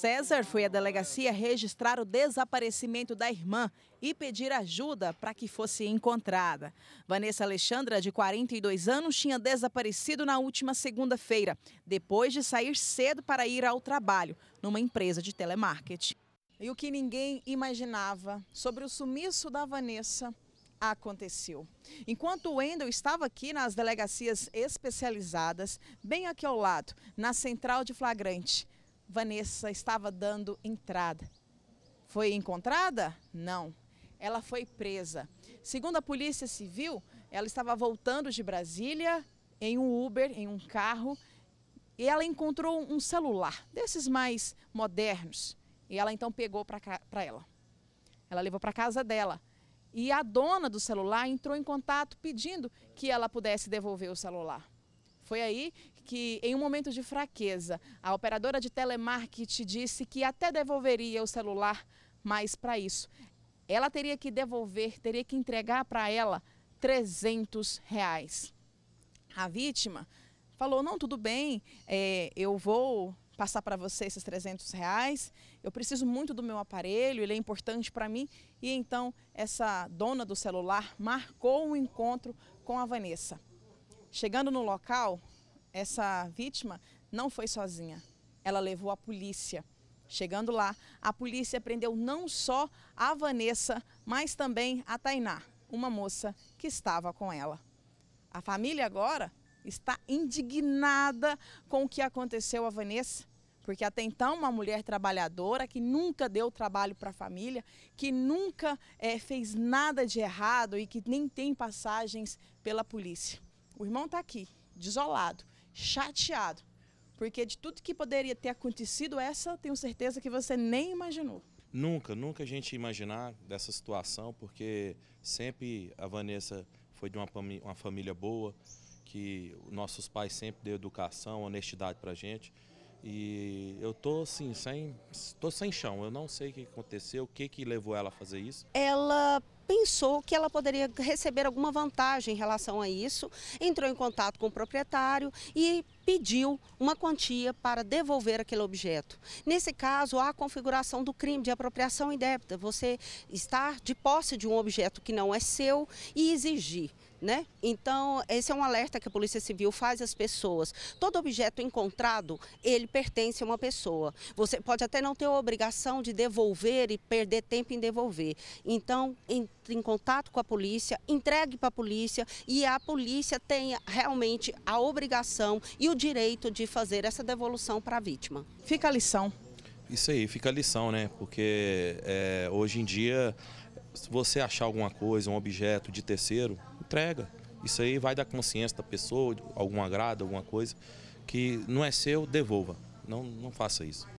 César foi à delegacia registrar o desaparecimento da irmã e pedir ajuda para que fosse encontrada. Vanessa Alexandra, de 42 anos, tinha desaparecido na última segunda-feira, depois de sair cedo para ir ao trabalho numa empresa de telemarketing. E o que ninguém imaginava sobre o sumiço da Vanessa aconteceu. Enquanto o Wendel estava aqui nas delegacias especializadas, bem aqui ao lado, na central de flagrante, Vanessa estava dando entrada. Foi encontrada? Não. Ela foi presa. Segundo a Polícia Civil, ela estava voltando de Brasília em um Uber, em um carro, e ela encontrou um celular, desses mais modernos. E ela então pegou para ela. Ela levou para casa dela. E a dona do celular entrou em contato pedindo que ela pudesse devolver o celular. Foi aí que, em um momento de fraqueza, a operadora de telemarketing disse que até devolveria o celular, mas para isso ela teria que devolver, teria que entregar para ela 300 reais. A vítima falou: Não, tudo bem, é, eu vou passar para você esses 300 reais, eu preciso muito do meu aparelho, ele é importante para mim. E então essa dona do celular marcou um encontro com a Vanessa. Chegando no local, essa vítima não foi sozinha. Ela levou a polícia. Chegando lá, a polícia prendeu não só a Vanessa, mas também a Tainá, uma moça que estava com ela. A família agora está indignada com o que aconteceu a Vanessa, porque até então uma mulher trabalhadora que nunca deu trabalho para a família, que nunca é, fez nada de errado e que nem tem passagens pela polícia. O irmão está aqui, desolado, chateado, porque de tudo que poderia ter acontecido, essa tenho certeza que você nem imaginou. Nunca, nunca a gente imaginar dessa situação, porque sempre a Vanessa foi de uma, uma família boa, que nossos pais sempre deu educação, honestidade para gente. E eu tô assim, sem, tô sem chão. Eu não sei o que aconteceu, o que que levou ela a fazer isso. Ela pensou que ela poderia receber alguma vantagem em relação a isso, entrou em contato com o proprietário e pediu uma quantia para devolver aquele objeto. Nesse caso, há a configuração do crime de apropriação indébita, você estar de posse de um objeto que não é seu e exigir né? Então, esse é um alerta que a Polícia Civil faz às pessoas. Todo objeto encontrado, ele pertence a uma pessoa. Você pode até não ter a obrigação de devolver e perder tempo em devolver. Então, entre em contato com a polícia, entregue para a polícia e a polícia tenha realmente a obrigação e o direito de fazer essa devolução para a vítima. Fica a lição. Isso aí, fica a lição, né? Porque é, hoje em dia se você achar alguma coisa, um objeto de terceiro, entrega. Isso aí vai da consciência da pessoa, algum agrado, alguma coisa que não é seu, devolva. Não, não faça isso.